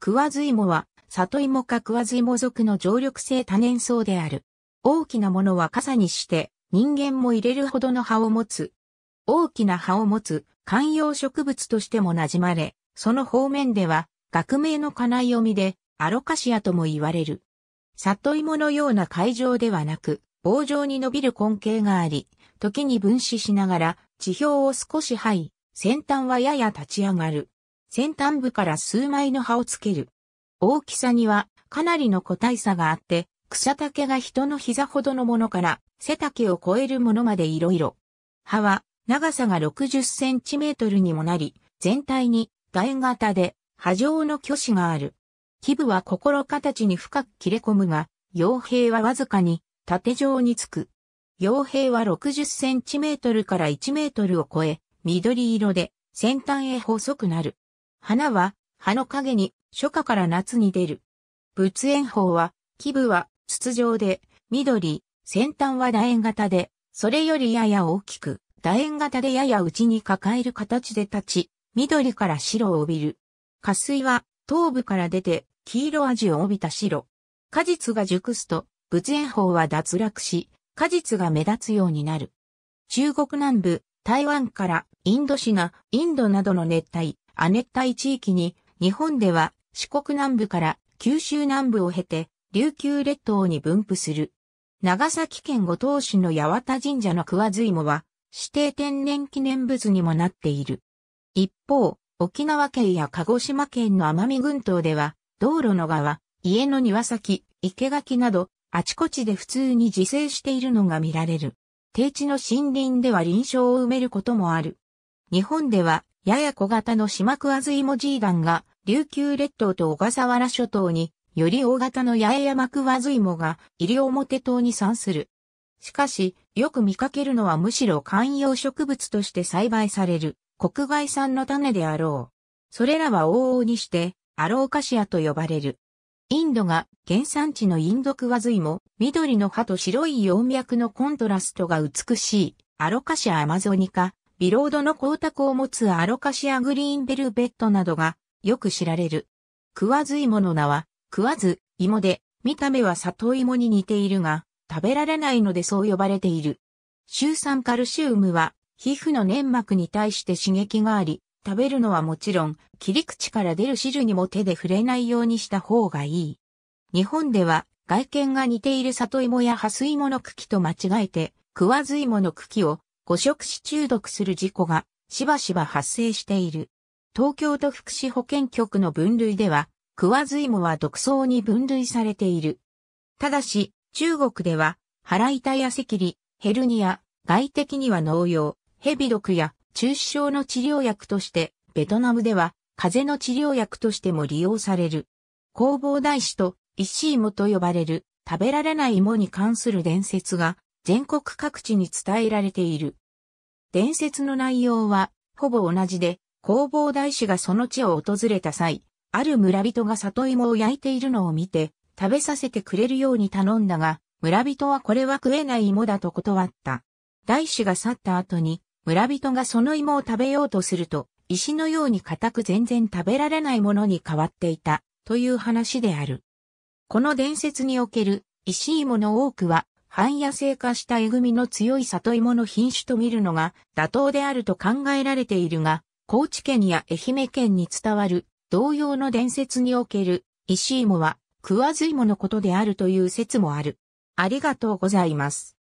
クワズイモは、里芋かクワズイモ属の常緑性多年草である。大きなものは傘にして、人間も入れるほどの葉を持つ。大きな葉を持つ観葉植物としてもなじまれ、その方面では、学名の金読みで、アロカシアとも言われる。里芋のような海上ではなく、棒状に伸びる根茎があり、時に分子しながら、地表を少し這い、先端はやや立ち上がる。先端部から数枚の葉をつける。大きさにはかなりの個体差があって、草丈が人の膝ほどのものから背丈を超えるものまでいろいろ。葉は長さが60センチメートルにもなり、全体に楕円型で波状の巨子がある。基部は心形に深く切れ込むが、傭兵はわずかに縦状につく。傭兵は60センチメートルから1メートルを超え、緑色で先端へ細くなる。花は、葉の陰に、初夏から夏に出る。仏炎法は、基部は、筒状で、緑、先端は楕円型で、それよりやや大きく、楕円型でやや内に抱える形で立ち、緑から白を帯びる。下水は、頭部から出て、黄色味を帯びた白。果実が熟すと、仏炎法は脱落し、果実が目立つようになる。中国南部、台湾からインドシナ、インドなどの熱帯、亜熱帯地域に、日本では四国南部から九州南部を経て、琉球列島に分布する。長崎県五島市の八幡神社の桑水芋は、指定天然記念物にもなっている。一方、沖縄県や鹿児島県の奄美群島では、道路の側、家の庭先、生垣など、あちこちで普通に自生しているのが見られる。低地の森林では林床を埋めることもある。日本ではやや小型の島クワズイモジーダンが、琉球列島と小笠原諸島に、より大型の八重山クワズイモが、西表島に産する。しかし、よく見かけるのはむしろ観葉植物として栽培される、国外産の種であろう。それらは往々にして、アローカシアと呼ばれる。インドが原産地のインドクワズイモ、緑の葉と白い葉脈のコントラストが美しい、アロカシアアマゾニカ、ビロードの光沢を持つアロカシアグリーンベルベットなどがよく知られる。食わず芋の名は食わず芋で見た目は里芋に似ているが食べられないのでそう呼ばれている。シュウ酸カルシウムは皮膚の粘膜に対して刺激があり、食べるのはもちろん切り口から出る汁にも手で触れないようにした方がいい。日本では外見が似ている里芋やハス芋の茎と間違えて食わず芋の茎を誤食死中毒する事故がしばしば発生している。東京都福祉保健局の分類では、クワズイモは毒草に分類されている。ただし、中国では、腹痛や赤痢、ヘルニア、外敵には農用、ヘビ毒や中止症の治療薬として、ベトナムでは、風邪の治療薬としても利用される。工房大師と、石芋と呼ばれる、食べられない芋に関する伝説が全国各地に伝えられている。伝説の内容は、ほぼ同じで、弘法大師がその地を訪れた際、ある村人が里芋を焼いているのを見て、食べさせてくれるように頼んだが、村人はこれは食えない芋だと断った。大師が去った後に、村人がその芋を食べようとすると、石のように固く全然食べられないものに変わっていた、という話である。この伝説における石芋の多くは、半野生化したえぐみの強い里芋の品種と見るのが妥当であると考えられているが、高知県や愛媛県に伝わる同様の伝説における石芋は食わず芋のことであるという説もある。ありがとうございます。